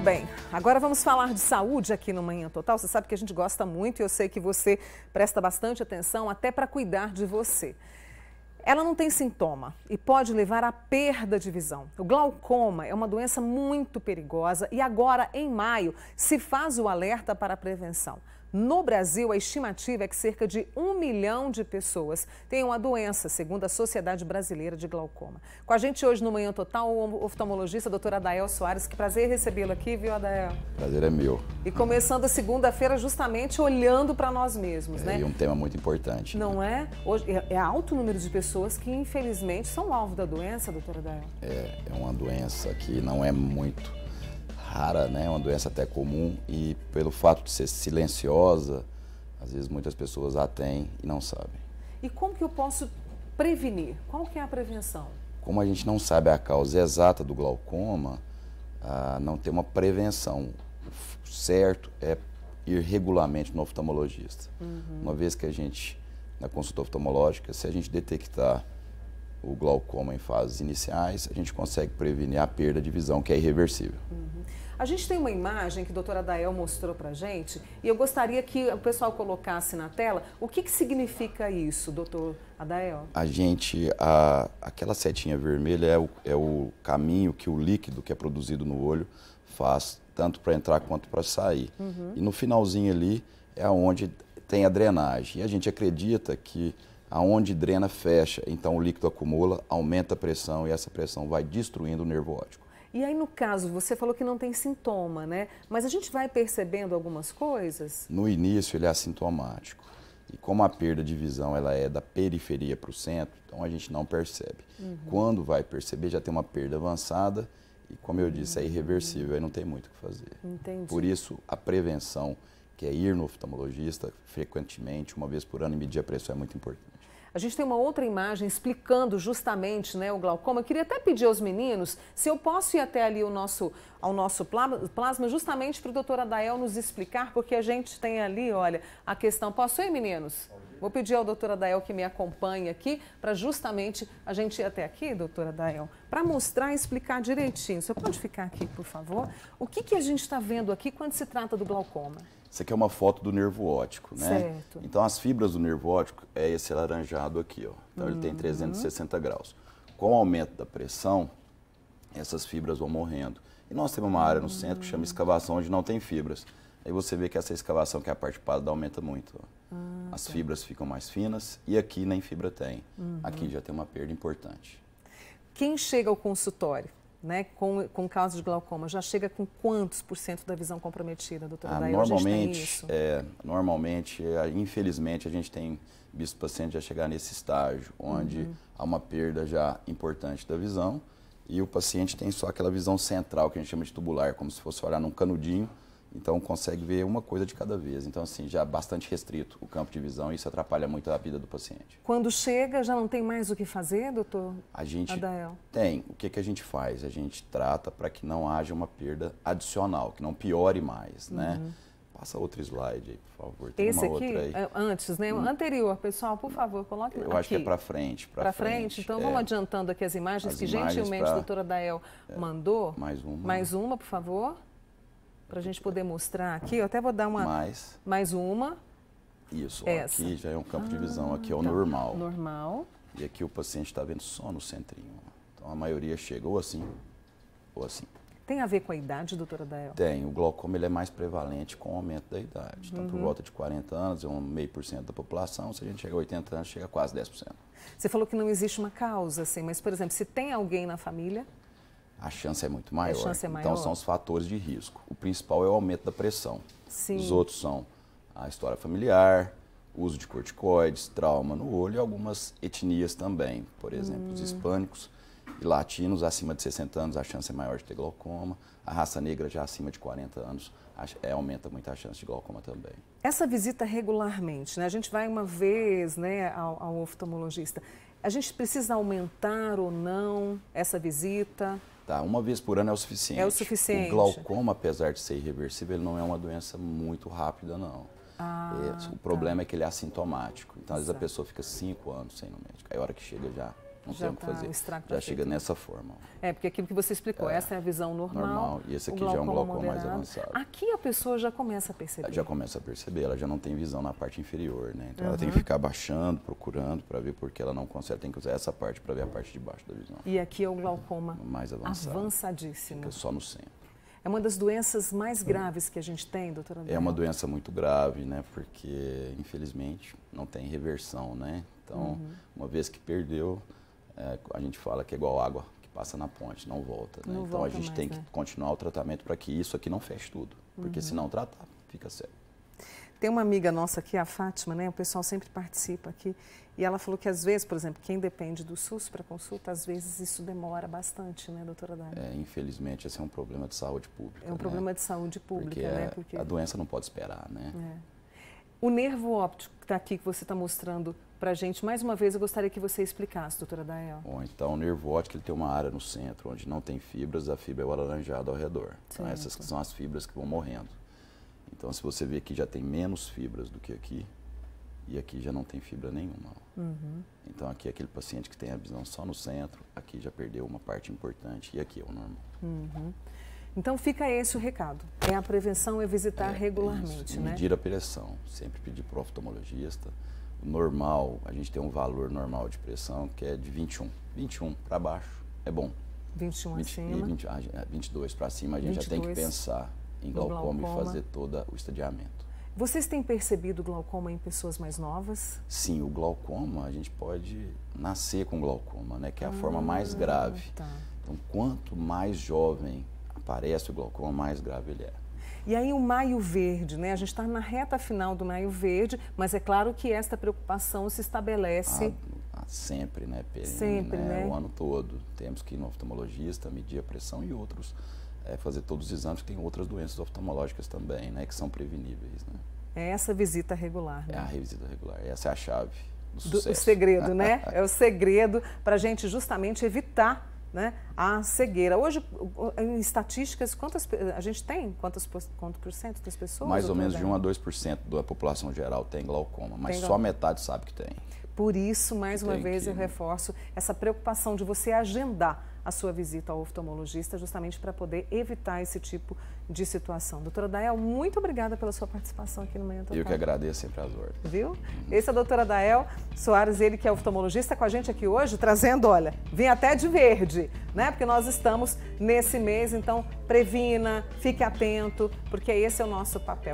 bem, agora vamos falar de saúde aqui no Manhã Total. Você sabe que a gente gosta muito e eu sei que você presta bastante atenção até para cuidar de você. Ela não tem sintoma e pode levar à perda de visão. O glaucoma é uma doença muito perigosa e agora, em maio, se faz o alerta para a prevenção. No Brasil, a estimativa é que cerca de um milhão de pessoas tenham a doença, segundo a Sociedade Brasileira de Glaucoma. Com a gente hoje no Manhã Total, o oftalmologista doutor Adael Soares. Que prazer recebê-lo aqui, viu, Adael? Prazer é meu. E começando a segunda-feira justamente olhando para nós mesmos, é, né? E um tema muito importante. Não né? é? Hoje é, é alto o número de pessoas que, infelizmente, são alvo da doença, doutor Adael? É, é uma doença que não é muito rara, né? uma doença até comum e pelo fato de ser silenciosa, às vezes muitas pessoas a têm e não sabem. E como que eu posso prevenir? Qual que é a prevenção? Como a gente não sabe a causa exata do glaucoma, ah, não tem uma prevenção. O certo é ir regularmente no oftalmologista. Uhum. Uma vez que a gente, na consulta oftalmológica, se a gente detectar o glaucoma em fases iniciais, a gente consegue prevenir a perda de visão, que é irreversível. Uhum. A gente tem uma imagem que a doutora Dael mostrou para gente e eu gostaria que o pessoal colocasse na tela o que, que significa isso, doutor Adael. A gente, a, aquela setinha vermelha é o, é o caminho que o líquido que é produzido no olho faz, tanto para entrar quanto para sair. Uhum. E no finalzinho ali é onde tem a drenagem. E a gente acredita que aonde drena fecha, então o líquido acumula, aumenta a pressão e essa pressão vai destruindo o nervo óptico. E aí, no caso, você falou que não tem sintoma, né? Mas a gente vai percebendo algumas coisas? No início, ele é assintomático. E como a perda de visão ela é da periferia para o centro, então a gente não percebe. Uhum. Quando vai perceber, já tem uma perda avançada e, como eu disse, é uhum. irreversível, aí não tem muito o que fazer. Entendi. Por isso, a prevenção, que é ir no oftalmologista frequentemente, uma vez por ano, e medir a pressão, é muito importante. A gente tem uma outra imagem explicando justamente né, o glaucoma. Eu queria até pedir aos meninos se eu posso ir até ali o nosso, ao nosso plasma, justamente para o doutor Adael nos explicar, porque a gente tem ali, olha, a questão. Posso ir, meninos? Pode. Vou pedir ao doutor Adael que me acompanhe aqui, para justamente a gente ir até aqui, doutor Adael, para mostrar e explicar direitinho. Você pode ficar aqui, por favor? O que, que a gente está vendo aqui quando se trata do glaucoma? Isso aqui é uma foto do nervo óptico, né? Certo. Então, as fibras do nervo óptico é esse laranjado aqui, ó. Então, uhum. ele tem 360 uhum. graus. Com o aumento da pressão, essas fibras vão morrendo. E nós temos uma área no centro que chama escavação, onde não tem fibras. Aí você vê que essa escavação, que é a parte pálida, aumenta muito. Ah, As tá. fibras ficam mais finas e aqui nem fibra tem. Uhum. Aqui já tem uma perda importante. Quem chega ao consultório né, com, com causa de glaucoma, já chega com quantos por cento da visão comprometida, doutora ah, Daí, Normalmente, é, normalmente, infelizmente, a gente tem visto paciente já chegar nesse estágio, onde uhum. há uma perda já importante da visão e o paciente tem só aquela visão central, que a gente chama de tubular, como se fosse olhar num canudinho, então consegue ver uma coisa de cada vez. Então assim, já bastante restrito o campo de visão e isso atrapalha muito a vida do paciente. Quando chega, já não tem mais o que fazer, doutor? A gente Adael. tem. O que que a gente faz? A gente trata para que não haja uma perda adicional, que não piore mais, né? uhum. né? Passa outro slide aí, por favor. Tem Esse aqui, é, antes, né? O hum. anterior, pessoal, por favor, coloque Eu aqui. acho que é para frente. Para frente. frente. Então, é. vamos adiantando aqui as imagens as que imagens gentilmente pra... a doutora Dael é. mandou. Mais uma. Mais uma, por favor para a gente poder mostrar aqui. Eu até vou dar uma mais, mais uma. Isso, Essa. aqui já é um campo de visão, ah, aqui é o tá. normal. Normal. E aqui o paciente está vendo só no centrinho. Então a maioria chega ou assim, ou assim. Tem a ver com a idade, doutora Dael? Tem. O glaucoma ele é mais prevalente com o aumento da idade. Então, uhum. por volta de 40 anos, é um meio por cento da população. Se a gente chega a 80 anos, chega a quase 10%. Você falou que não existe uma causa, assim, mas, por exemplo, se tem alguém na família a chance é muito maior. A chance é maior. Então são os fatores de risco. O principal é o aumento da pressão. Sim. Os outros são a história familiar, uso de corticoides, trauma no olho e algumas etnias também. Por exemplo, hum. os hispânicos e latinos acima de 60 anos a chance é maior de ter glaucoma. A raça negra já acima de 40 anos é, aumenta muito a chance de glaucoma também. Essa visita regularmente, né? A gente vai uma vez, né, ao, ao oftalmologista. A gente precisa aumentar ou não essa visita? Tá, uma vez por ano é o suficiente. É o suficiente. O glaucoma, apesar de ser irreversível, ele não é uma doença muito rápida, não. Ah, é, o tá. problema tá. é que ele é assintomático. Então, às vezes, Exato. a pessoa fica cinco anos sem ir no médico. Aí, a hora que chega, já não já tem tá o que tá fazer. já tá feito. chega nessa forma. É, porque aquilo que você explicou, é, essa é a visão normal. Normal, e esse aqui já é um glaucoma moderado. mais avançado. Aqui a pessoa já começa a perceber. Ela já começa a perceber, ela já não tem visão na parte inferior, né? Então uhum. ela tem que uhum. ficar baixando, procurando para ver porque ela não consegue, tem que usar essa parte para ver a parte de baixo da visão. E aqui é o glaucoma mais avançado. Avançadíssimo. Fica só no centro. É uma das doenças mais graves que a gente tem, doutora É uma doença muito grave, né? Porque, infelizmente, não tem reversão, né? Então, uhum. uma vez que perdeu, é, a gente fala que é igual água que passa na ponte, não volta. Né? Não então volta a gente mais, tem que é. continuar o tratamento para que isso aqui não feche tudo, porque uhum. se não tratar, fica sério. Tem uma amiga nossa aqui, a Fátima, né? O pessoal sempre participa aqui. E ela falou que às vezes, por exemplo, quem depende do SUS para consulta, às vezes isso demora bastante, né, doutora Dani? É, infelizmente, esse é um problema de saúde pública. É um né? problema de saúde pública, porque né? Porque a doença não pode esperar, né? É. O nervo óptico está aqui, que você está mostrando para a gente. Mais uma vez, eu gostaria que você explicasse, doutora Dael. Bom, então, o nervo óptico ele tem uma área no centro, onde não tem fibras, a fibra é o alaranjado ao redor. Então, essas que são as fibras que vão morrendo. Então, se você vê aqui já tem menos fibras do que aqui, e aqui já não tem fibra nenhuma. Uhum. Então aqui é aquele paciente que tem a visão só no centro, aqui já perdeu uma parte importante e aqui é o normal. Uhum. Então fica esse o recado. É a prevenção é visitar é, é regularmente, isso, né? Medir a pressão, sempre pedir para o oftalmologista. Normal, a gente tem um valor normal de pressão que é de 21. 21 para baixo é bom. 21 20, acima. 20, 22 para cima a gente já tem que pensar em glaucoma, glaucoma. e fazer todo o estadiamento. Vocês têm percebido glaucoma em pessoas mais novas? Sim, o glaucoma, a gente pode nascer com glaucoma, né? Que é a ah, forma mais ah, grave. Tá. Então, quanto mais jovem aparece o glaucoma, mais grave ele é. E aí o Maio Verde, né? A gente está na reta final do Maio Verde, mas é claro que esta preocupação se estabelece... Ah, ah, sempre, né, né? Sempre, né? né? O ano todo. Temos que ir no oftalmologista, medir a pressão e outros. É, fazer todos os exames, que tem outras doenças oftalmológicas também, né? Que são preveníveis, né? É essa visita regular, né? É a visita regular. Essa é a chave do sucesso. Do, o segredo, né? é o segredo para a gente justamente evitar né, à cegueira. Hoje, em estatísticas, quantas a gente tem? Quantos, quanto por cento das pessoas? Mais ou menos de 1 a 2% da população geral tem glaucoma, mas tem glaucoma. só metade sabe que tem. Por isso, mais tem uma vez, que... eu reforço essa preocupação de você agendar a sua visita ao oftalmologista, justamente para poder evitar esse tipo de situação. Doutora Dael, muito obrigada pela sua participação aqui no Manhã Total. Eu que agradeço sempre as ordens. Viu? Esse é a doutora Dael Soares, ele que é oftalmologista, com a gente aqui hoje, trazendo, olha, vem até de verde, né? Porque nós estamos nesse mês, então previna, fique atento, porque esse é o nosso papel.